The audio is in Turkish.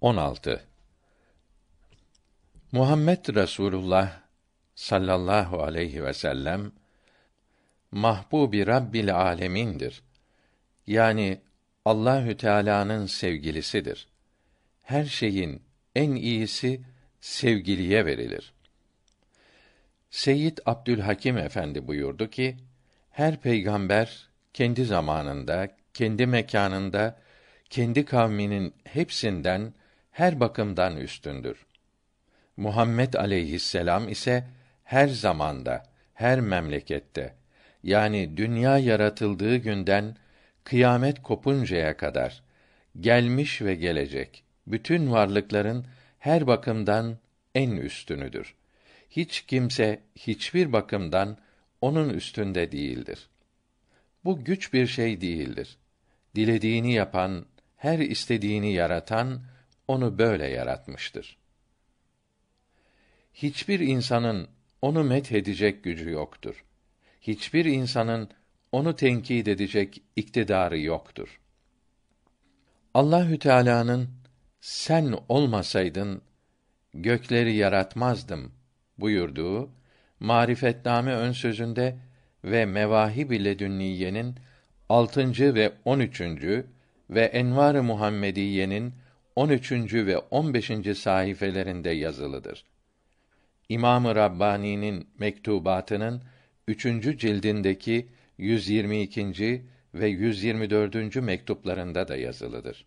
16 Muhammed Resulullah sallallahu aleyhi ve sellem mahbubi Rabbil alemindir. Yani Allahü Teala'nın sevgilisidir. Her şeyin en iyisi sevgiliye verilir. Seyyid Abdülhakim Efendi buyurdu ki, her peygamber kendi zamanında, kendi mekanında, kendi kavminin hepsinden her bakımdan üstündür. Muhammed aleyhisselam ise her zamanda, her memlekette yani dünya yaratıldığı günden kıyamet kopuncaya kadar gelmiş ve gelecek bütün varlıkların her bakımdan en üstünüdür. Hiç kimse hiçbir bakımdan onun üstünde değildir. Bu güç bir şey değildir. Dilediğini yapan, her istediğini yaratan onu böyle yaratmıştır. Hiçbir insanın onu met edecek gücü yoktur. Hiçbir insanın onu tenkit edecek iktidarı yoktur. Allahü Teala'nın sen olmasaydın gökleri yaratmazdım buyurduğu Marifetname ön sözünde ve Mevahib ile Dünniye'nin altıncı ve on üçüncü ve Envar-ı Muhammediye'nin 13. ve 15. sayfelerinde yazılıdır. İmam-ı Rabbani'nin mektubatının 3. cildindeki 122. ve 124. mektuplarında da yazılıdır.